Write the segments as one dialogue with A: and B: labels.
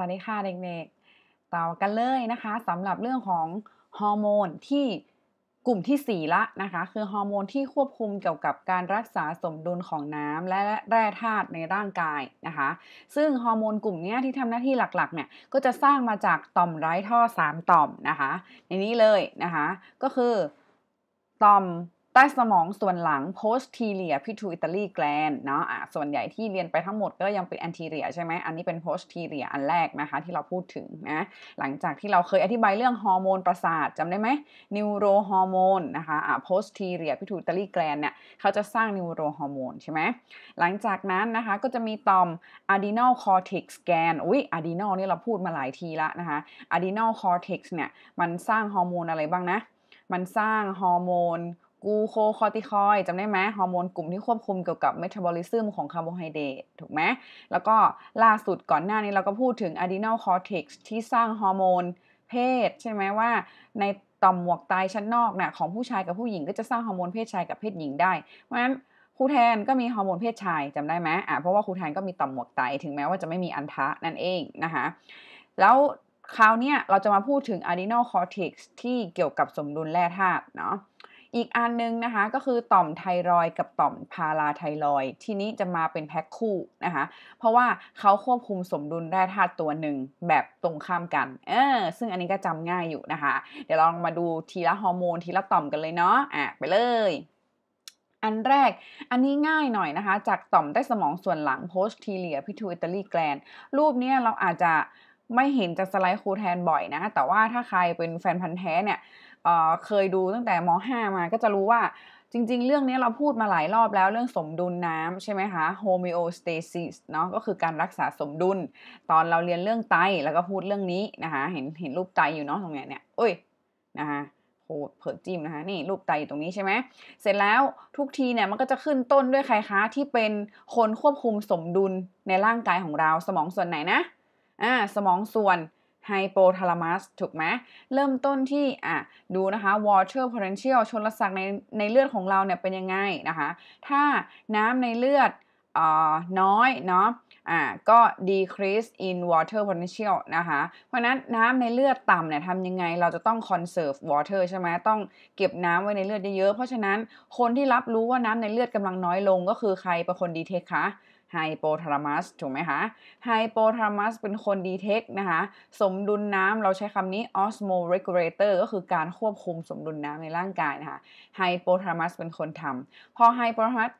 A: วัสดีค่ะเด็กๆต่อกันเลยนะคะสำหรับเรื่องของฮอร์โมนที่กลุ่มที่4 ละนะคะคือฮอร์โมนที่ควบคุมเกี่ยวกับการรักษาสมดุลของน้ำและแร่ธาตุในร่างกายนะคะซึ่งฮอร์โมนกลุ่มนี้ที่ทำหน้าที่หลักๆเนี่ยก็จะสร้างมาจากต่อมไร้ท่อ3ต่อมนะคะในนี้เลยนะคะก็คือต่อมใต้สมองส่วนหลัง posterior pituitary gland เนาะอ่ะส่วนใหญ่ที่เรียนไปทั้งหมดก็ยังเป็น anterior ใช่ไหมอันนี้เป็น posterior อันแรกนะคะ ที่เราพูดถึงนะหลังจากที่เราเคยอธิบายเรื่องฮอร์โมนประสาทจำได้ไหม neurohormone นะคะอ่ะ posterior pituitary gland เนี่ยเขาจะสร้าง neurohormone ใช่ไหมหลังจากนั้นนะคะ ก็จะมีต่อม adrenal cortex gland อุ้ย adrenal นี่เราพูดมาหลายทีละนะคะ adrenal cortex เนี่ยมันสร้างฮอร์โมนอะไรบ้างนะมันสร้างฮอร์โมนกูโคคอติคอยจำได้ไหมฮอร์โมนกลุ่มที่ควบคุมเกี่ยวกับเมตาบอลิซึมของคาร์โบไฮเดรตถูกไหมแล้วก็ล่าสุดก่อนหน้านี้เราก็พูดถึงอะดีนอลคอร์เทกซ์ที่สร้างฮอร์โมนเพศใช่ไหมว่าในต่อมหมวกไตชั้นนอกนะ่ะของผู้ชายกับผู้หญิงก็จะสร้างฮอร์โมนเพศชายกับเพศหญิงได้ เพราะฉะนั้นครูแทนก็มีฮอร์โมนเพศชายจำได้ไหมอ่ะเพราะว่าครูแทนก็มีต่อมหมวกไตถึงแม้ว่าจะไม่มีอันทะนั่นเองนะคะแล้วคราวนี้เราจะมาพูดถึงอะดีนอลคอร์เทกซ์ที่เกี่ยวกับสมดุลแร่ธาตุเนาะอีกอันนึงนะคะก็คือต่อมไทรอยกับต่อมพาราไทรอย ที่นี้จะมาเป็นแพ็คคู่นะคะ เพราะว่าเขาควบคุมสมดุลแร่ธาตุตัวหนึ่งแบบตรงข้ามกัน เออ ซึ่งอันนี้ก็จำง่ายอยู่นะคะ เดี๋ยวลองมาดูทีละฮอร์โมนทีละต่อมกันเลยเนาะอ่ะ ไปเลย อันแรกอันนี้ง่ายหน่อยนะคะ จากต่อมใต้สมองส่วนหลัง posterior pituitary gland รูปนี้เราอาจจะไม่เห็นจากสไลด์ครูแทนบ่อยนะแต่ว่าถ้าใครเป็นแฟนพันธ์แท้เนี่ยเคยดูตั้งแต่ม .5 มา ก็จะรู้ว่าจริง ๆ เรื่องนี้เราพูดมาหลายรอบแล้วเรื่องสมดุลน้ำใช่ไหมคะ homeostasis เนาะก็คือการรักษาสมดุล ตอนเราเรียนเรื่องไตแล้วก็พูดเรื่องนี้นะคะเห็นเห็นรูปไตอยู่เนาะตรงเนี้ยเนี่ยอุ้ยนะคะโหเผิดจิ้มนะคะนี่รูปไตอยู่ตรงนี้ใช่ไหมเสร็จแล้วทุกทีเนี่ยมันก็จะขึ้นต้นด้วยใครคะที่เป็นคนควบคุมสมดุลในร่างกายของเราสมองส่วนไหนนะอ่าสมองส่วนไฮโปทาลามัสถูกไหมเริ่มต้นที่อ่ะดูนะคะ w อร์ r p เทนเชียลชนละศักในในเลือดของเราเนี่ยเป็นยังไงนะคะ ถ้าน้ำในเลือดออน้อยเนาะอ่าก็ decrease in water potential นะคะ เพราะนั้นน้ำในเลือดต่ำเนี่ยทำยังไงเราจะต้อง conserve water ใช่ไหมต้องเก็บน้ำไว้ในเลือดเยอะๆเพราะฉะนั้นคนที่รับรู้ว่าน้ำในเลือดกำลังน้อยลงก็คือใครเป็นคนดีเทคคะไฮโปทารามัสถูกไหมคะไฮโปทารามัสเป็นคนดีเทคนะคะ สมดุลน้ำเราใช้คำนี้ออสโมเรกูเลเตอร์ก็คือการควบคุมสมดุลน้ำในร่างกายนะคะ ไฮโปทารามัสเป็นคนทำพอไฮโปทารามัส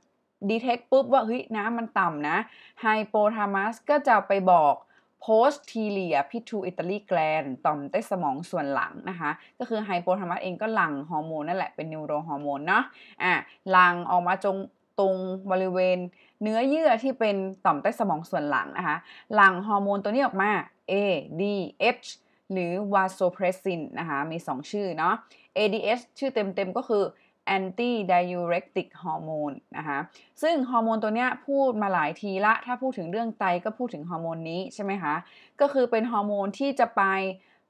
A: ดีเทคปุ๊บว่าเฮ้ยน้ำมันต่ำนะ ไฮโปทารามัสก็จะไปบอกโพสทีเลียพิทูอิตาลีแกลนต่อมใต้สมองส่วนหลังนะคะ ก็คือไฮโปทามัสเองก็หลั่งฮอร์โมนนั่นแหละเป็นนิวโรฮอร์โมนเนาะ อ่ะหลั่งออกมาจงตรงบริเวณเนื้อเยื่อที่เป็นต่อมใต้สมองส่วนหลังนะคะ หลั่งฮอร์โมนตัวนี้ออกมา ADH หรือวาโซเพรสซินนะคะ มี 2 ชื่อเนาะ ADH ชื่อเต็มๆก็คือ anti diuretic hormone นะคะ ซึ่งฮอร์โมนตัวนี้พูดมาหลายทีละ ถ้าพูดถึงเรื่องไตก็พูดถึงฮอร์โมนนี้ใช่ไหมคะ ก็คือเป็นฮอร์โมนที่จะไป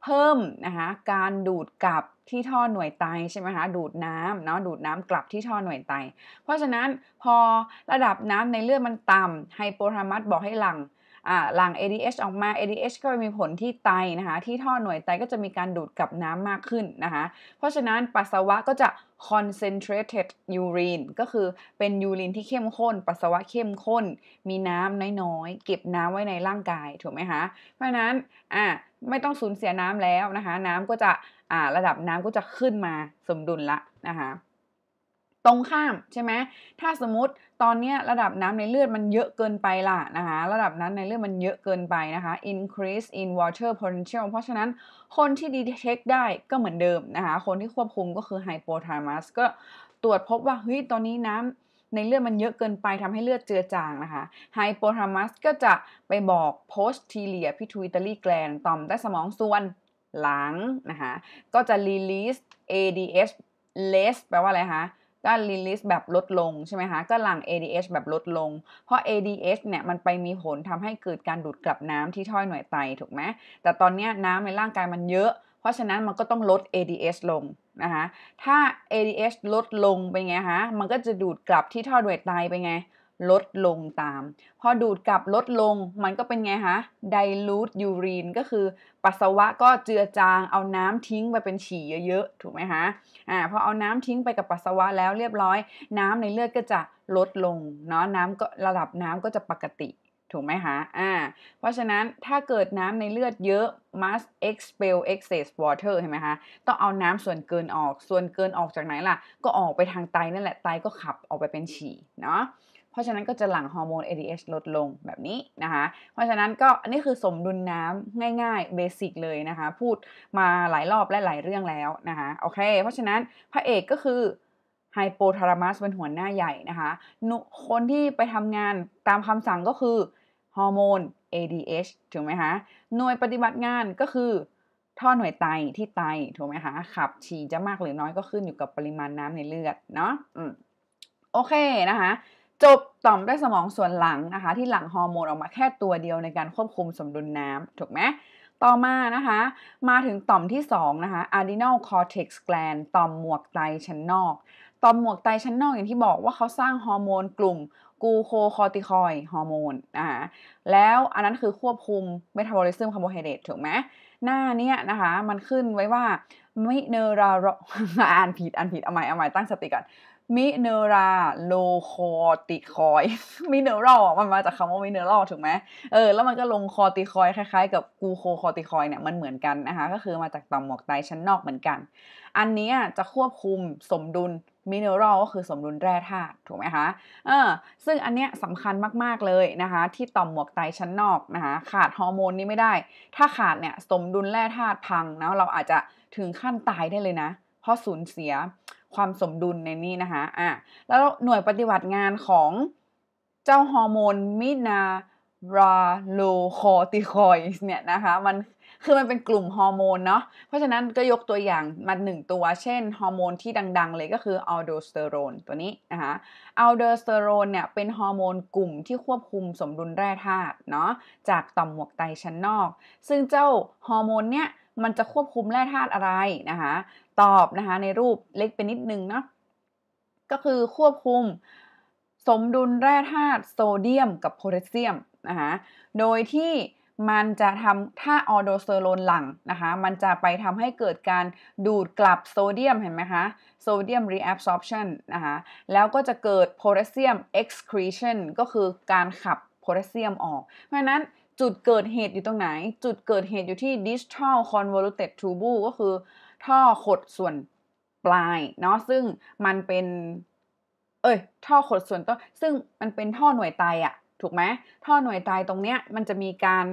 A: เพิ่มนะคะการดูดกลับที่ท่อหน่วยไตใช่ไหมคะ ดูดน้ำเนาะ ดูดน้ำกลับที่ท่อหน่วยไต เพราะฉะนั้นพอระดับน้ำในเลือดมันต่ำ ไฮโปทามัสบอกให้หลังหลัง ADH ออกมา ADH ก็มีผลที่ไตนะคะ ที่ท่อหน่วยไตก็จะมีการดูดกับน้ำมากขึ้นนะคะ เพราะฉะนั้นปัสสาวะก็จะ concentrated urine ก็คือเป็นยูรินที่เข้มข้น ปัสสาวะเข้มข้น มีน้ำน้อย ๆ เก็บน้ำไว้ในร่างกายถูกไหมคะ เพราะฉะนั้นอะไม่ต้องสูญเสียน้ำแล้วนะคะ น้ำก็จะ่า ระดับน้ำก็จะขึ้นมาสมดุลละนะคะตรงข้ามใช่ไหมถ้าสมมติตอนนี้ระดับน้ำในเลือดมันเยอะเกินไปล่ะ นะคะระดับน้ำในเลือดมันเยอะเกินไปนะคะ increase in water potential เพราะฉะนั้นคนที่ detect ได้ก็เหมือนเดิม นะคะคนที่ควบคุมก็คือ hypothalamus ก็ตรวจพบว่าเฮ้ยตอนนี้น้ำในเลือดมันเยอะเกินไปทำให้เลือดเจือจางนะคะไฮโปทามัสก็จะไปบอกโพสทีเลียพิทูอิตาลีแกลนต่อมใต้สมองส่วนหลังนะคะก็จะ release ADH less แปลว่าอะไรคะก็ release แบบลดลง ใช่ไหมคะก็หลัง ADH แบบลดลง เพราะ ADH เนี่ยมันไปมีผลทำให้เกิดการดูดกลับน้ำที่ท่อยหน่วยไตถูกไหมแต่ตอนนี้น้ำในร่างกายมันเยอะ เพราะฉะนั้นมันก็ต้องลด ADH ลงนะคะถ้า ADH ลดลงไปไงคะมันก็จะดูดกลับที่ท่อหน่วยไตไปไงลดลงตาม พอดูดกลับลดลงมันก็เป็นไงฮะ dilute urine ก็คือ ปัสสาวะก็เจือจางเอาน้ำทิ้งไปเป็นฉี่เยอะๆ ถูกไหมฮะ อ่า พอเอาน้ำทิ้งไปกับปัสสาวะแล้วเรียบร้อย น้ำในเลือดก็จะลดลงเนาะน้ำก็ระดับน้ำก็จะปกติถูกไหมฮะ อ่า เพราะฉะนั้นถ้าเกิดน้ำในเลือดเยอะ must expel excess water เห็นไหมคะต้องเอาน้ำส่วนเกินออกส่วนเกินออกจากไหนล่ะก็ออกไปทางไตนั่นแหละไตก็ขับออกไปเป็นฉี่เนาะเพราะฉะนั้นก็จะหลั่งฮอร์โมน ADH ลดลงแบบนี้นะคะ เพราะฉะนั้นก็อันนี้คือสมดุลน้ำง่ายๆเบสิกเลยนะคะ พูดมาหลายรอบและหลายเรื่องแล้วนะคะโอเค เพราะฉะนั้นพระเอกก็คือไฮโปทารามัสเป็นหัวหน้าใหญ่นะคะ คนที่ไปทำงานตามคำสั่งก็คือฮอร์โมน ADH ถูกไหมคะ หน่วยปฏิบัติงานก็คือ ท่อหน่วยไตที่ไต ถูกไหมคะ ขับฉี่จะมากหรือน้อยก็ขึ้นอยู่กับปริมาณน้ำในเลือดเนาะอืมโอเคนะคะจบต่อมใต้สมองส่วนหลังนะคะ ที่หลั่งฮอร์โมนออกมาแค่ตัวเดียวในการควบคุมสมดุลน้ำถูกไหมต่อมานะคะ มาถึงต่อมที่ 2 นะคะ adrenal cortex gland ต่อมหมวกไตชั้นนอก ต่อมหมวกไตชั้นนอกอย่างที่บอกว่าเขาสร้างฮอร์โมนกลุ่มกูโคคอติคอยฮอร์โมนอ่าแล้วอันนั้นคือควบคุมเมตาบอลิซึมคาร์โบไฮเดรตถูกไหมหน้าเนี้ยนะคะ มันขึ้นไว้ว่ามิเนรารอ่านผิดอ่านผิดเอาใหม่เอาใหม่ตั้งสติก่อนมิเนราโลคอติคอยมิเนรอมันมาจากคำว่ามิเนรอถูกไหมเออ แล้วมันก็ลงคอติคอยคล้ายๆ กับกูโคคอติคอยเนี่ยมันเหมือนกันนะคะ ก็คือมาจากต่อมหมวกไตชั้นนอกเหมือนกัน อันนี้จะควบคุมสมดุลมิเนอรัลก็คือสมดุลแร่ธาตุถูกไหมคะ เออ ซึ่งอันเนี้ยสำคัญมากๆเลยนะคะ ที่ต่อมหมวกไตชั้นนอกนะคะ ขาดฮอร์โมนนี้ไม่ได้ ถ้าขาดเนี่ยสมดุลแร่ธาตุพังนะเราอาจจะถึงขั้นตายได้เลยนะ เพราะสูญเสียความสมดุลในนี้นะคะอ่ะแล้วหน่วยปฏิบัติงานของเจ้าฮอร์โมนมินาราโลคอติคอยส์เนี่ยนะคะ มันคือมันเป็นกลุ่มฮอร์โมนเนาะ เพราะฉะนั้นก็ยกตัวอย่างมาหนึ่งตัว เช่นฮอร์โมนที่ดังๆเลยก็คืออัลโดสเตอโรนตัวนี้นะคะอัลโดสเตอโรนเนี่ยเป็นฮอร์โมนกลุ่มที่ควบคุมสมดุลแร่ธาตุเนาะจากต่อมหมวกไตชั้นนอก ซึ่งเจ้าฮอร์โมนเนี่ยมันจะควบคุมแร่ธาตุอะไรนะคะ ตอบนะคะในรูปเล็กไปนิดนึงเนาะ ก็คือควบคุมสมดุลแร่ธาตุโซเดียมกับโพแทสเซียมนะคะ โดยที่มันจะทำถ้าออโดเซโลนหลังนะคะ มันจะไปทำให้เกิดการดูดกลับโซเดียมเห็นไหมคะ โซเดียม reabsorption นะคะ แล้วก็จะเกิดโพแทสเซียม excretion ก็คือการขับโพแทสเซียมออก เพราะนั้นจุดเกิดเหตุอยู่ตรงไหน จุดเกิดเหตุอยู่ที่ distal convoluted tubule ก็คือท่อขดส่วนปลายเนาะซึ่งมันเป็น เอ้ย ท่อขดส่วนต้นซึ่งมันเป็นท่อหน่วยไตอะถูกไหมท่อหน่วยไตตรงเนี้ยมันจะมีการ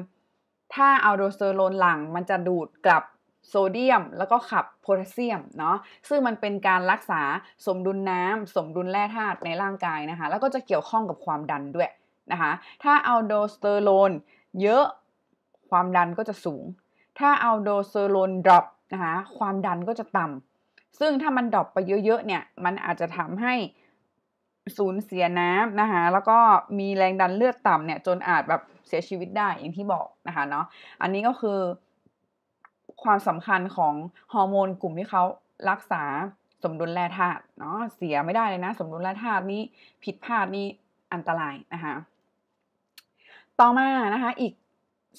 A: ถ้าอาโดสเตอโรนหลังมันจะดูดกลับโซเดียมแล้วก็ขับโพแทสเซียมเนาะซึ่งมันเป็นการรักษาสมดุลน้ำ สมดุลแร่ธาตุในร่างกายนะคะ แล้วก็จะเกี่ยวข้องกับความดันด้วยนะคะ ถ้าอาโดสเตอโรนเยอะความดันก็จะสูง ถ้าเอาโดเซโรนดรอปนะคะความดันก็จะต่ำ ซึ่งถ้ามันดรอปไปเยอะๆเนี่ย มันอาจจะทำให้สูญเสียน้ำนะคะ แล้วก็มีแรงดันเลือดต่ำเนี่ยจนอาจแบบเสียชีวิตได้อย่างที่บอกนะคะเนาะ อันนี้ก็คือความสำคัญของฮอร์โมนกลุ่มที่เขารักษาสมดุลแร่ธาตุเนาะเสียไม่ได้เลยนะ สมดุลแร่ธาตุนี้ผิดพลาดนี้อันตรายนะคะต่อมานะคะอีก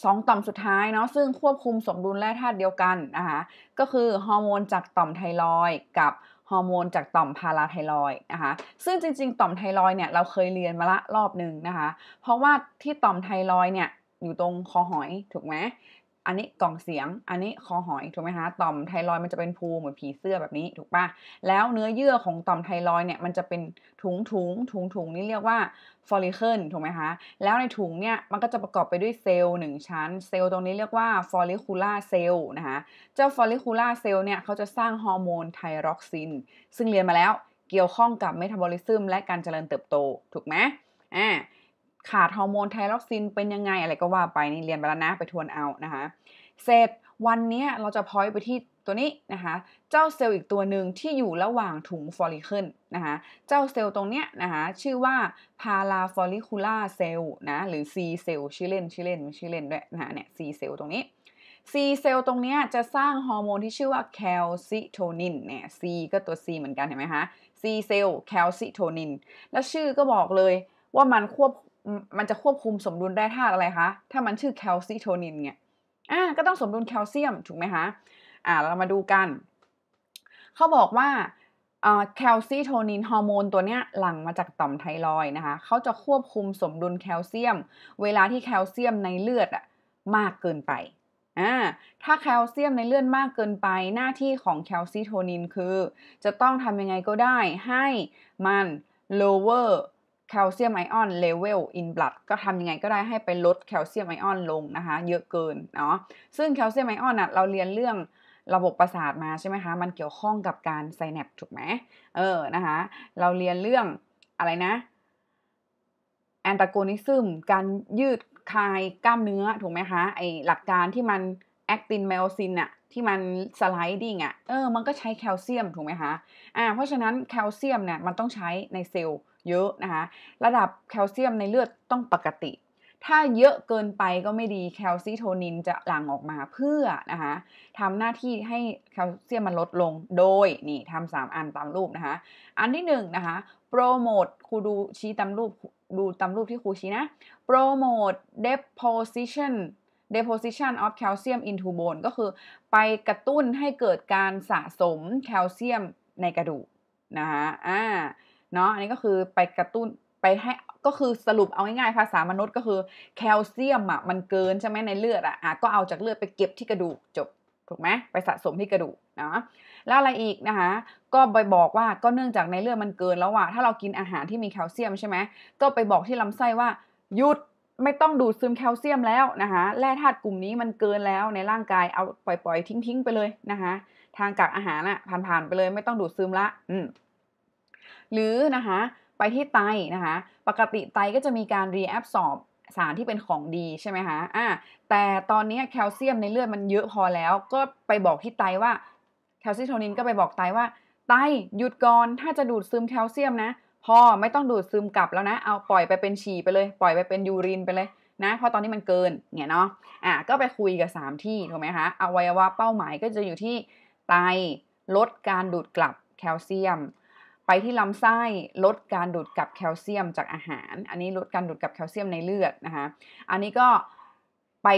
A: สองต่อมสุดท้ายเนาะซึ่งควบคุมสมดุลแร่ธาตุเดียวกันนะคะก็คือฮอร์โมนจากต่อมไทรอยกับฮอร์โมนจากต่อมพาราไทรอยนะคะซึ่งจริงๆต่อมไทรอยเนี่ยเราเคยเรียนมาละรอบหนึ่งนะคะ เพราะว่าที่ ต่อมไทรอยเนี่ยอยู่ตรงคอหอยถูกไหมอันนี้กล่องเสียง อันนี้คอหอยถูกไหมคะ ต่อมไทรอยมันจะเป็นภูเหมือนผีเสื้อแบบนี้ถูกปะแล้วเนื้อเยื่อของต่อมไทรอยเนี่ยมันจะเป็นถุงถุงถุงถุงนี่เรียกว่าฟอลิเคิลถูกไหมคะ แล้วในถุงเนี่ย มันก็จะประกอบไปด้วยเซลล์หนึ่งชั้น เซลล์ตรงนี้เรียกว่าฟอลิคูล่าเซลล์นะคะเจ้าฟอลิคูล่าเซลล์เนี่ยเขาจะสร้างฮอร์โมนไทรอกซิน ซึ่งเรียนมาแล้วเกี่ยวข้องกับเมตาบอลิซึมและการเจริญเติบโต ถูกไหมอ่าขาดฮอร์โมนไทรอกซินเป็นยังไงอะไรก็ว่าไปนี่เรียนไปแล้วนะไปทวนเอานะคะเสร็จวันนี้เราจะพอยไปที่ตัวนี้นะคะ เจ้าเซลล์อีกตัวหนึ่งที่อยู่ระหว่างถุงฟอลิเคิลนะคะเจ้าเซลล์ตรงเนี้ยนะคะชื่อว่าพาราฟอลิคูล่าเซลล์นะหรือ C เซลล์ชื่อเล่นชื่อเล่นชื่อเล่นด้วยนะคะเนี่ย C เซลล์ตรงนี้ C เซลล์ตรงเนี้ยจะสร้างฮอร์โมนที่ชื่อว่าแคลซิโทนินเนี่ย C ก็ตัว C เหมือนกันเห็นไหมคะ C เซลล์แคลซิโทนินและชื่อก็บอกเลยว่ามันควบมันจะควบคุมสมดุลแร่ธาตุอะไรคะ ถ้ามันชื่อแคลซิโทนินเนี่ย อ่าก็ต้องสมดุลแคลเซียมถูกไหมคะ อ่าเรามาดูกัน เขาบอกว่าแคลซิโทนินฮอร์โมนตัวเนี้ยหลั่งมาจากต่อมไทรอยนะคะเขาจะควบคุมสมดุลแคลเซียม เวลาที่แคลเซียมในเลือดอะมากเกินไป อ่าถ้าแคลเซียมในเลือดมากเกินไปหน้าที่ของแคลซิโทนินคือจะต้องทำยังไงก็ได้ให้มัน lower แคลเซียมไอออนเลเวลอินบลัดก็ทำยังไงก็ได้ให้ไปลดแคลเซียมไอออนลงนะคะ เยอะเกินเนาะ ซึ่งแคลเซียมไอออนน่ะ เราเรียนเรื่องระบบประสาทมาใช่ไหมคะ มันเกี่ยวข้องกับการไซแนปถูกไหมเออ นะคะ เราเรียนเรื่องอะไรนะแอนตาโกนิซึมการยืดคลายกล้ามเนื้อถูกไหมคะ ไอหลักการที่มันแอคตินไมโอซินอะที่มันสไลดิ้งอะเออ มันก็ใช้แคลเซียมถูกไหมคะ อ่า เพราะฉะนั้นแคลเซียมเนี่ย มันต้องใช้ในเซลล์เยอะนะคะ ระดับแคลเซียมในเลือดต้องปกติ ถ้าเยอะเกินไปก็ไม่ดีแคลซิโทนินจะหลั่งออกมาเพื่อนะคะทำหน้าที่ให้แคลเซียมมันลดลงโดย นี่ทำสามอันตามรูปนะคะ อันที่หนึ่งนะคะโปรโมทครูดูชี้ตามรูป ดูตามรูปที่ครูชี้นะโปรโมท deposition deposition of calcium into bone ก็คือไปกระตุ้นให้เกิดการสะสมแคลเซียมในกระดูกนะคะอ่าเนาะอันนี้ก็คือไปกระตุ้นไปให้ก็คือสรุปเอาง่ายๆ ภาษามนุษย์ก็คือแคลเซียมอ่ะมันเกินใช่ไหมในเลือดอ่ะก็เอาจากเลือดไปเก็บที่กระดูกจบถูกไหมไปสะสมที่กระดูกนะแล้วอะไรอีกนะคะก็ไปบอกว่าก็เนื่องจากในเลือดมันเกินแล้วว่าถ้าเรากินอาหารที่มีแคลเซียมใช่ไหมก็ไปบอกที่ลำไส้ว่าหยุดไม่ต้องดูดซึมแคลเซียมแล้วนะคะแร่ธาตุกลุ่มนี้มันเกินแล้วในร่างกายเอาปล่อยๆทิ้งๆไปเลยนะคะทางกากอาหารอ่ะผ่านๆไปเลย ไม่ต้องดูดซึมละอืมหรือนะคะไปที่ไตนะคะปกติไตก็จะมีการรีแอบสอบสารที่เป็นของดีใช่ไหมคะอ่าแต่ตอนนี้แคลเซียมในเลือดมันเยอะพอแล้วก็ไปบอกที่ไตว่าแคลซิโทนินก็ไปบอกไตว่า ไตหยุดก่อนถ้าจะดูดซึมแคลเซียมนะ พอไม่ต้องดูดซึมกลับแล้วนะเอาปล่อยไปเป็นฉี่ไปเลย ปล่อยไปเป็นยูรินไปเลยนะเพราะตอนนี้มันเกินเนี่ยเนาะอ่ะก็ไปคุยกับ3ที่ถูกไหมคะอวัยวะเป้าหมายก็จะอยู่ที่ไตลดการดูดกลับแคลเซียมไปที่ลำไส้ลดการดูดกับแคลเซียมจากอาหาร อันนี้ลดการดูดกับแคลเซียมในเลือดนะคะอันนี้ก็ไป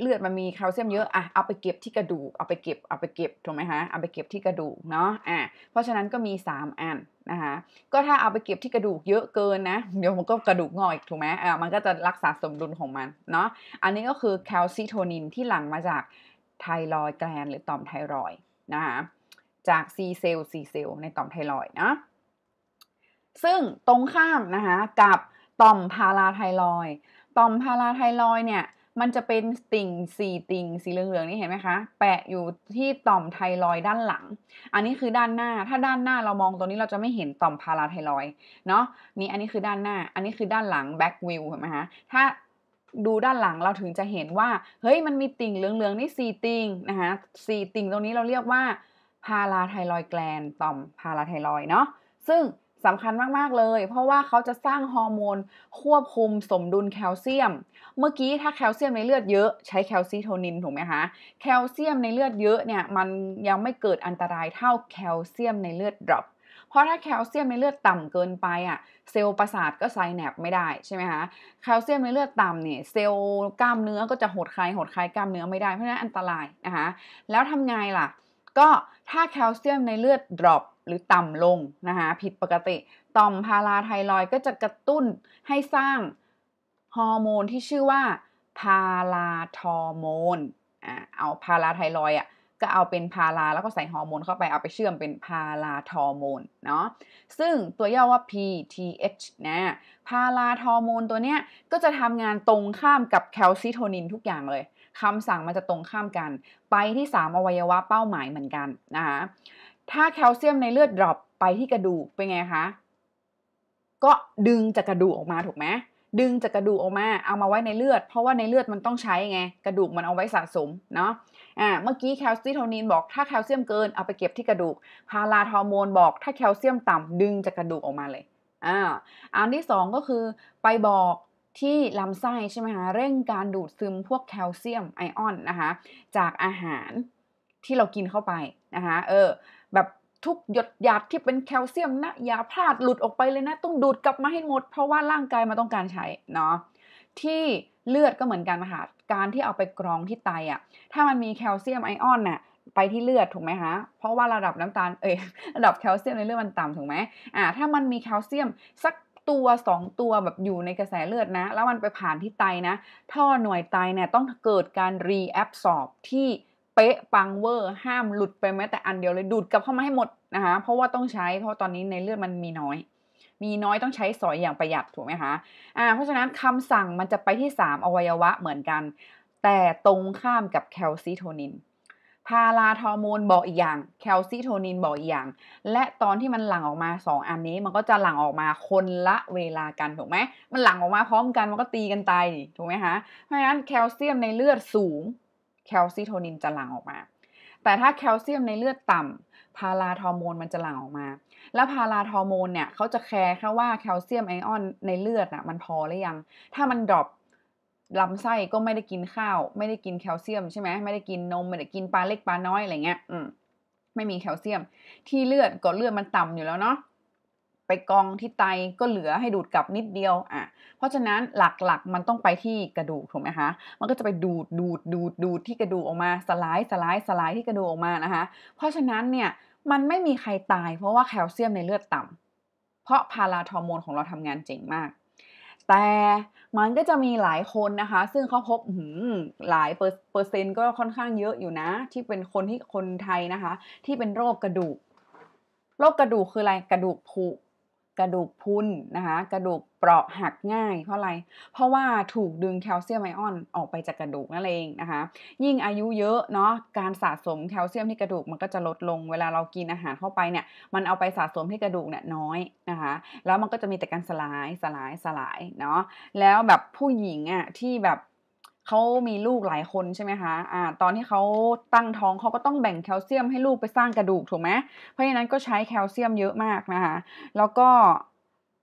A: เลือดมันมีแคลเซียมเยอะอ่ะเอาไปเก็บที่กระดูกเอาไปเก็บเอาไปเก็บถูกไหมฮะเอาไปเก็บที่กระดูกเนาะอ่ะเพราะฉะนั้นก็มี3อันนะคะก็ถ้าเอาไปเก็บที่กระดูกเยอะเกินนะ เดี๋ยวมันก็กระดูกงออีกถูกไหมอ่ะมันก็จะรักษาสมดุลของมันเนาะอันนี้ก็คือแคลซิโทนินที่หลั่งมาจาก ไทรอยแกลนหรือต่อมไทรอยนะคะจาก C เซลล์เซลในต่อมไทรอยนะซึ่งตรงข้ามนะคะกับต่อมพาราไทรอยต่อมพาราไทรอยเนี่ยมันจะเป็นติ่งสีติ่งสีเหลืองๆนี่เห็นไหมคะ แปะอยู่ที่ต่อมไทรอยด้านหลัง อันนี้คือด้านหน้า ถ้าด้านหน้าเรามองตรงนี้เราจะไม่เห็นต่อมพาราไทรอยเนาะนี่อันนี้คือด้านหน้า อันนี้คือด้านหลังแบ็กวิวเห็นไหมคะ ถ้าดูด้านหลังเราถึงจะเห็นว่า เฮ้ยมันมีติ่งเหลืองๆนี่สีติ่งนะคะ สีติ่งตรงนี้เราเรียกว่าพาราไทรอยแกลนต่อมพาราไทรอยเนาะซึ่งสำคัญมาก ๆ เลย เพราะว่าเขาจะสร้างฮอร์โมน ควบคุมสมดุลแคลเซียม เมื่อกี้ถ้าแคลเซียมในเลือดเยอะใช้แคลซีโทนินถูกไหมคะแคลเซียมในเลือดเยอะเนี่ยมันยังไม่เกิดอันตรายเท่าแคลเซียมในเลือดดรอปเพราะถ้าแคลเซียมในเลือดต่ำเกินไปอ่ะเซลล์ประสาทก็ไซแนปไม่ได้ใช่ไหมคะแคลเซียมในเลือดต่ำเนี่ยเซลล์กล้ามเนื้อก็จะหดคลายหดคลายกล้ามเนื้อไม่ได้เพราะฉะนั้นอันตรายนะคะแล้วทำไงล่ะก็ถ้าแคลเซียมในเลือดดรอปหรือต่ำลงนะคะผิดปกติต่อมพาราไทรอยก็จะกระตุ้นให้สร้างฮอร์โมนที่ชื่อว่าพาราทอร์โมนอ่าเอาพาราไทรอยอ่ะก็เอาเป็นพาราแล้วก็ใส่ฮอร์โมนเข้าไปเอาไปเชื่อมเป็นพาราทอร์โมนเนาะซึ่งตัวย่อว่า PTH นะพาราทอร์โมนตัวเนี้ยก็จะทำงานตรงข้ามกับแคลซิโทนินทุกอย่างเลยคำสั่งมันจะตรงข้ามกัน ไปที่ 3 อวัยวะเป้าหมายเหมือนกันนะคะถ้าแคลเซียมในเลือดดรอปไปที่กระดูกเป็นไงคะ ก็ดึงจากกระดูกออกมาถูกไหม ดึงจากกระดูกออกมาเอามาไว้ในเลือด เพราะว่าในเลือดมันต้องใช้ไงกระดูกมันเอาไว้สะสมเนาะอ่าเมื่อกี้แคลซีโทนินบอก ถ้าแคลเซียมเกินเอาไปเก็บที่กระดูกพาราฮอร์โมนบอก ถ้าแคลเซียมต่ำดึงจากกระดูกออกมาเลยอ่าอันที่2ก็คือไปบอกที่ลำไส้ใช่ไหมคะเร่งการดูดซึมพวกแคลเซียมไอออนนะคะ จากอาหารที่เรากินเข้าไปนะคะเออแบบทุกหยดหยาดที่เป็นแคลเซียมนะอย่าพลาดหลุดออกไปเลยนะ ต้องดูดกลับมาให้หมด เพราะว่าร่างกายมันต้องการใช้เนาะที่เลือดก็เหมือนกันค่ะการที่เอาไปกรองที่ไตอะ่ะถ้ามันมีแคลเซียมไอออนน่ะไปที่เลือดถูกไหมคะเพราะว่าระดับน้ำตาลเอ้ยระดับแคลเซียมในเลือดมันต่ำถูกไหมอ่าถ้ามันมีแคลเซียมสักตัวสองตัวแบบอยู่ในกระแสเลือดนะ แล้วมันไปผ่านที่ไตนะ ท่อหน่วยไตเนี่ยต้องเกิดการรีแอบสอบที่เป๊ะ ปังเวอร์ ห้ามหลุดไปแม้แต่อันเดียวเลยดูดกลับเข้ามาให้หมดนะคะเพราะว่าต้องใช้เพราะตอนนี้ในเลือดมันมีน้อย มีน้อยต้องใช้สอยอย่างประหยัดถูกไหมคะอ่าเพราะฉะนั้นคำสั่งมันจะไปที่3อวัยวะเหมือนกัน แต่ตรงข้ามกับแคลซีโทนินพาราทอร์โมนบอกอีกอย่าง แคลซิโทนินบอกอีกอย่าง และตอนที่มันหลั่งออกมา 2 อันนี้มันก็จะหลั่งออกมาคนละเวลากันถูกไหม มันหลั่งออกมาพร้อมกันมันก็ตีกันตายถูกไหมคะ เพราะฉะนั้นแคลเซียมในเลือดสูง แคลซิโทนินจะหลั่งออกมา แต่ถ้าแคลเซียมในเลือดต่ำ พาราทอร์โมนมันจะหลั่งออกมา แล้วพาราทอร์โมนเนี่ยเขาจะแคร์แค่ว่าแคลเซียมไอออนในเลือดน่ะมันพอหรือยัง ถ้ามันดรอปลำไส้ก็ไม่ได้กินข้าวไม่ได้กินแคลเซียมใช่ไหมไม่ได้กินนมไม่ได้กินปลาเล็กปลาน้อยอะไรเงี้ยอืมไม่มีแคลเซียม ที่เลือดก็เลือดมันต่ำอยู่แล้วเนาะไปกองที่ไตก็เหลือให้ดูดกลับนิดเดียวอ่ะเพราะฉะนั้นหลักๆมันต้องไปที่กระดูกถูกไหมคะมันก็จะไปดูดดูดดูดดูดที่กระดูกออกมาสลายสลายสลายที่กระดูกออกมานะคะเพราะฉะนั้นเนี่ย มันไม่มีใครตายเพราะว่าแคลเซียมในเลือดต่ำ เพราะพาราทอร์โมนของเราทำงานเจ๋งมากแต่มันก็จะมีหลายคนนะคะ ซึ่งเขาพบหลายเปอร์เซ็นต์ก็ค่อนข้างเยอะอยู่นะ ที่เป็นคนที่คนไทยนะคะ ที่เป็นโรคกระดูก โรคกระดูกคืออะไรกระดูกผุกระดูกพุนนะคะกระดูกเปราะหักง่าย เพราะอะไร เพราะว่าถูกดึงแคลเซียมไอออนออกไปจากกระดูกนั่นเองนะคะ ยิ่งอายุเยอะเนาะการสะสมแคลเซียมที่กระดูกมันก็จะลดลงเวลาเรากินอาหารเข้าไปเนี่ยมันเอาไปสะสมที่กระดูกเนี่ยน้อยนะคะแล้วมันก็จะมีแต่การสลายสลายสลายเนาะแล้วแบบผู้หญิงอะ่ะที่แบบเขามีลูกหลายคนใช่ไหมคะอ่าตอนที่เขาตั้งท้องเขาก็ต้องแบ่งแคลเซียมให้ลูกไปสร้างกระดูกถูกไหม เพราะฉะนั้นก็ใช้แคลเซียมเยอะมากนะคะ แล้วก็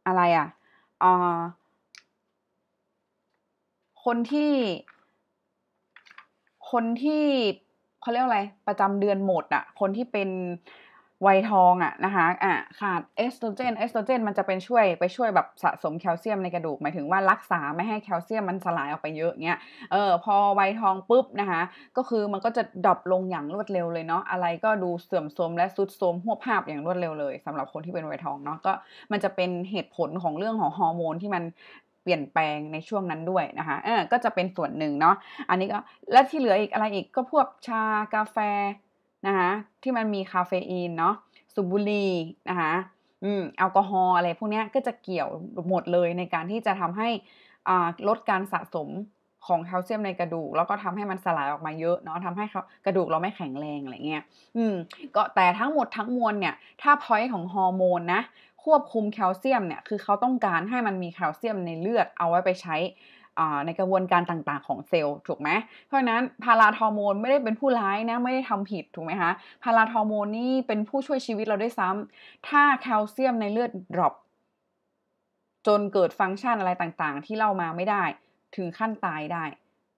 A: อะไรอ่ะอ่คนที่ คนที่เขาเรียกอะไร ประจำเดือนหมดอ่ะ คนที่เป็นวัยทองอะนะคะอ่ะขาดเอสโตรเจน เอสโตรเจนมันจะเป็นช่วยไปช่วยแบบสะสมแคลเซียมในกระดูกหมายถึงว่ารักษาไม่ให้แคลเซียมมันสลายออกไปเยอะเงี้ย เออ พอวัยทองปุ๊บนะคะ ก็คือมันก็จะดรอปลงอย่างรวดเร็วเลยเนาะอะไรก็ดูเสื่อมโทรมและสุดโทรมหัวภาพอย่างรวดเร็วเลย สำหรับคนที่เป็นวัยทองเนาะก็ มันจะเป็นเหตุผลของเรื่องของฮอร์โมนที่มันเปลี่ยนแปลงในช่วงนั้นด้วยนะคะ เออก็จะเป็นส่วนหนึ่งเนาะอันนี้ก็และที่เหลืออีกอะไรอีกก็พวกชากาแฟะคะที่มันมีคาเฟอีนเนาะสูบบุหรี่นะคะอืมแอลกอฮอล์อะไรพวกนี้ก็จะเกี่ยวหมดเลยในการที่จะทำให้อ่าลดการสะสมของแคลเซียมในกระดูก แล้วก็ทำให้มันสลายออกมาเยอะเนาะทำให้กระดูกเราไม่แข็งแรงอะไรเงี้ยอืมก็แต่ทั้งหมดทั้งมวลเนี่ย ถ้าพอยต์ของฮอร์โมนนะควบคุมแคลเซียมเนี่ยคือเขาต้องการให้มันมีแคลเซียมในเลือดเอาไว้ไปใช้ในกระบวนการต่างๆของเซลล์ถูกไหม เพราะนั้นพาราทอร์โมนไม่ได้เป็นผู้ร้ายนะไม่ได้ทำผิดถูกไหมคะพาราทอร์โมนนี่เป็นผู้ช่วยชีวิตเราด้วยซ้ำ ถ้าแคลเซียมในเลือดดรอปจนเกิดฟังก์ชันอะไรต่างๆ ที่เรามาไม่ได้ ถึงขั้นตายได้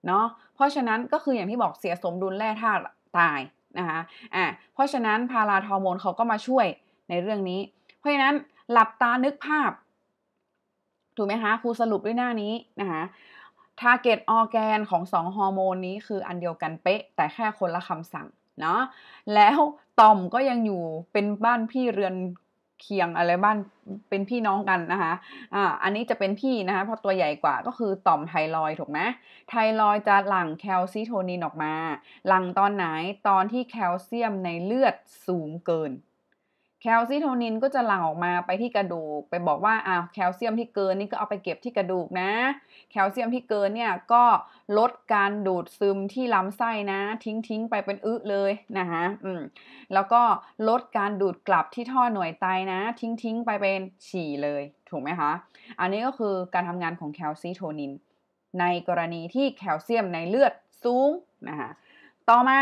A: เนาะเพราะฉะนั้นก็คืออย่างที่บอกเสียสมดุลแร่ธาตุตายนะคะอ่ะเพราะฉะนั้นพาราทอร์โมนเขาก็มาช่วยในเรื่องนี้ เพราะฉะนั้นหลับตานึกภาพถูกไหมคะครูสรุปด้วยหน้านี้นะคะทาร์เก็ตออแกนของ 2 ฮอร์โมนนี้คืออันเดียวกันเป๊ะแต่แค่คนละคำสั่งเนาะแล้วต่อมก็ยังอยู่เป็นบ้านพี่เรือนเคียงอะไรบ้านเป็นพี่น้องกันนะคะอ่าอันนี้จะเป็นพี่นะคะเพราะตัวใหญ่กว่าก็คือต่อมไทรอยถูกไหมไทรอยจะหลั่งแคลซิโทนินออกมา หลั่งตอนไหนตอนที่แคลเซียมในเลือดสูงเกินแคลซิโทนินก็จะหลั่งออกมาไปที่กระดูกไปบอกว่าอ้าวแคลเซียมที่ เกินนี่ก็เอาไปเก็บที่กระดูกนะแคลเซียมที่เกินเนี่ยก็ลดการดูดซึมที่ลำไส้นะ ทิ้งทิ้งไปเป็นอึเลยนะคะอืมแล้วก็ลดการดูดกลับที่ท่อหน่วยไตนะ ทิ้งทิ้งไปเป็นฉี่เลยถูกไหมคะอันนี้ก็คือการทำงานของแคลซิโทนิน ในกรณีที่แคลเซียมในเลือดสูงนะคะต่อมา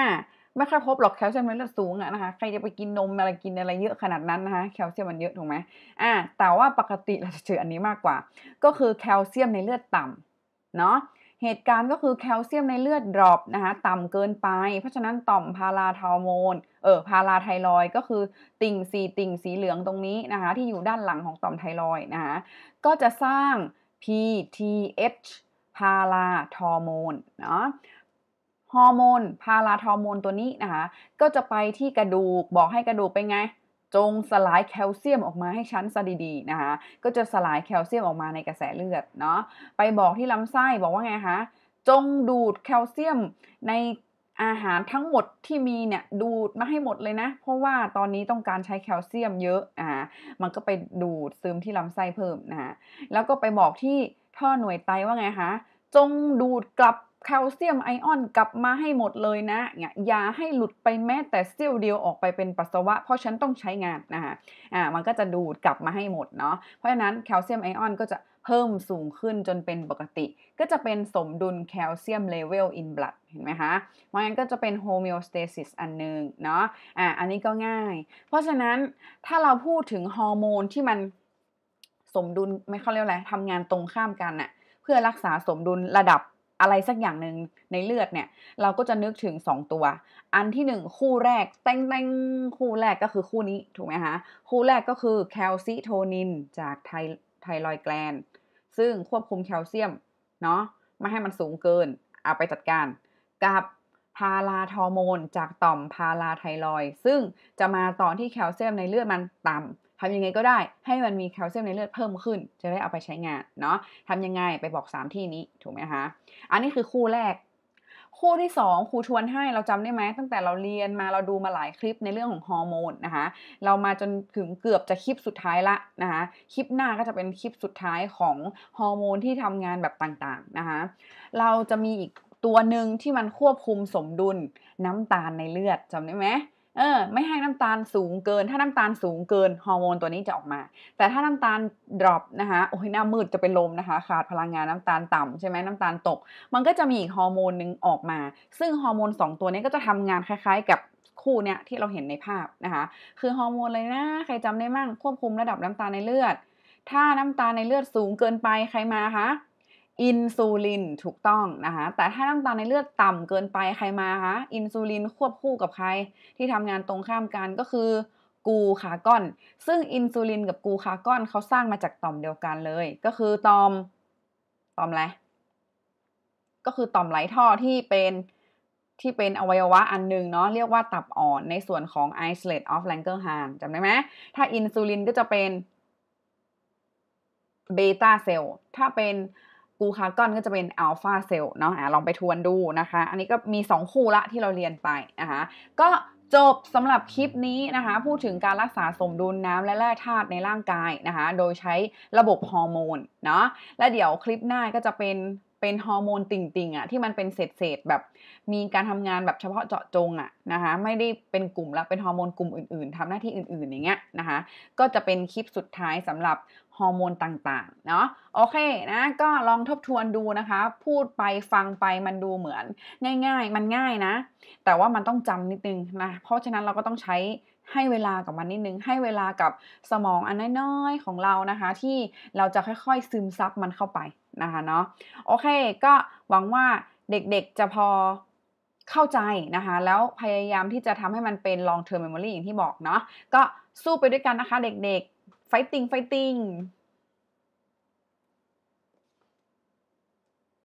A: ไม่ค่อยพบหรอกแคลเซียมในเลือดสูงอะนะคะใครจะไปกินนมอะไรกินอะไรเยอะขนาดนั้นนะคะแคลเซียมมันเยอะถูกไหมอ่าแต่ว่าปกติเราจะเจออันนี้มากกว่า ก็คือแคลเซียมในเลือดต่ำเนาะเหตุการณ์ก็คือแคลเซียมในเลือดดรอปนะคะต่ำเกินไป เพราะฉะนั้นต่อมพาราทอร์โมนเออพาราไทรอยก็คือติ่งสีติ่งสีเหลืองตรงนี้นะคะที่อยู่ด้านหลังของต่อมไทรอยนะคะก็จะสร้าง PTH พาราทอร์โมนเนาะฮอร์โมน พาราทอร์โมนตัวนี้นะคะ ก็จะไปที่กระดูกบอกให้กระดูกไปไง จงสลายแคลเซียมออกมาให้ชั้นซะดีๆนะคะ ก็จะสลายแคลเซียมออกมาในกระแสเลือดเนาะไปบอกที่ลำไส้บอกว่าไงคะจงดูดแคลเซียมในอาหารทั้งหมดที่มีเนี่ยดูดมาให้หมดเลยนะเพราะว่าตอนนี้ต้องการใช้แคลเซียมเยอะอ่ามันก็ไปดูดซึมที่ลำไส้เพิ่มนะแล้วก็ไปบอกที่ท่อหน่วยไตว่าไงคะจงดูดกลับแคลเซียมไอออน กลับมาให้หมดเลยนะเนี่ยอย่าให้หลุดไปแม้แต่เสี้ยวเดียวออกไปเป็นปัสสาวะ เพราะฉันต้องใช้งานนะคะอ่ามันก็จะดูดกลับมาให้หมดเนาะเพราะฉะนั้นแคลเซียมไอออน ก็จะเพิ่มสูงขึ้นจนเป็นปกติ ก็จะเป็นสมดุลแคลเซียมเลเวลอินบลัดเห็นไหมคะเพราะงั้นก็จะเป็นโฮมิโอสเตซิสอันนึงเนาะอ่าอันนี้ก็ง่าย เพราะฉะนั้นถ้าเราพูดถึงฮอร์โมนที่มันสมดุลไม่เขาเรียกอะไรทำงานตรงข้ามกันอะเพื่อรักษาสมดุลระดับอะไรสักอย่างหนึ่งในเลือดเนี่ย เราก็จะนึกถึง 2 ตัว อันที่ 1 คู่แรกแต้งแต้งคู่แรกก็คือคู่นี้ถูกไหมคะคู่แรกก็คือแคลซิโทนินจากไทไทรอยแกลนซึ่งควบคุมแคลเซียมเนาะไม่ให้มันสูงเกินเอาไปจัดการ กับพาราทอร์โมนจากต่อมพาราไทรอยซึ่งจะมาตอนที่แคลเซียมในเลือดมันต่ำทำยังไงก็ได้ให้มันมีแคลเซียมในเลือดเพิ่มขึ้น จะได้เอาไปใช้งานเนาะทำยังไงไปบอก 3 ที่นี้ถูกไหมคะอันนี้คือคู่แรก คู่ที่ 2ครูชวนให้เราจำได้ไหมตั้งแต่เราเรียนมาเราดูมาหลายคลิปในเรื่องของฮอร์โมนนะคะเรามาจนถึงเกือบจะคลิปสุดท้ายละนะคะคลิปหน้าก็จะเป็นคลิปสุดท้ายของฮอร์โมนที่ทำงานแบบต่างๆนะคะเราจะมีอีกตัวหนึ่งที่มันควบคุมสมดุลน้ำตาลในเลือดจำได้ไหมเออไม่ให้น้ำตาลสูงเกิน ถ้าน้ำตาลสูงเกินฮอร์โมนตัวนี้จะออกมา แต่ถ้าน้ำตาลดรอปนะคะโอ้ยหน้ามืดจะเป็นลมนะคะขาดพลังงานน้ำตาลต่ำ ใช่ไหมน้ำตาลตก มันก็จะมีอีกฮอร์โมนหนึ่งออกมาซึ่งฮอร์โมน2 ตัวนี้ก็จะทำงานคล้าย ๆ กับคู่เนี้ยที่เราเห็นในภาพนะคะ คือฮอร์โมนเลยนะใครจำได้มั่งควบคุมระดับน้ำตาลในเลือด ถ้าน้ำตาลในเลือดสูงเกินไปใครมาคะอินซูลินถูกต้องนะคะ แต่ถ้าน้ำตาลในเลือดต่ำเกินไปใครมาคะ อินซูลินควบคู่กับใครที่ทำงานตรงข้ามกันก็คือกูคาร์อน ซึ่งอินซูลิน กับกูคาร์อนเขาสร้างมาจากต่อมเดียวกันเลย ก็คือต่อมต่อมอะไร ก็คือต่อมไหลท่อที่เป็นที่เป็นอวัยวะอันหนึ่งเนาะ เรียกว่าตับอ่อนในส่วนของ isolate of Langerhans จำได้ไหม ถ้าอินซูลินก็จะเป็นเบต้าเซลล์ ถ้าเป็นกูคาร์กอนก็จะเป็นอัลฟาเซลเนาะลองไปทวนดูนะคะอันนี้ก็มี 2 คู่ละที่เราเรียนไปนะคะก็จบสำหรับคลิปนี้นะคะพูดถึงการรักษาสมดุลน้ำและแร่ธาตุในร่างกายนะคะโดยใช้ระบบฮอร์โมนเนาะและเดี๋ยวคลิปหน้าก็จะเป็นเป็นฮอร์โมนติ่งๆอะ่ะที่มันเป็นเศษๆแบบ มีการทำงานแบบเฉพาะเจาะจงอะ่ะนะคะ ไม่ได้เป็นกลุ่มละเป็นฮอร์โมนกลุ่มอื่นๆ ทำหน้าที่อื่นๆอย่างเงี้ยนะคะ ก็จะเป็นคลิปสุดท้ายสำหรับฮอร์โมนต่างๆ เนาะโอเคนะ ก็ลองทบทวนดูนะคะ พูดไปฟังไปมันดูเหมือน ง่ายๆ มันง่ายนะ แต่ว่ามันต้องจำนิดนึงนะเพราะฉะนั้นเราก็ต้องใช้ให้เวลากับมันนิดนึงให้เวลากับสมองอันน้อยๆของเรานะคะ ที่เราจะค่อยๆซึมซับมันเข้าไปนะคะเนาะโอเค ก็หวังว่าเด็กๆจะพอเข้าใจนะคะ แล้วพยายามที่จะทำให้มันเป็น long term memory อย่างที่บอกเนาะก็สู้ไปด้วยกันนะคะเด็ก ๆ fighting fighting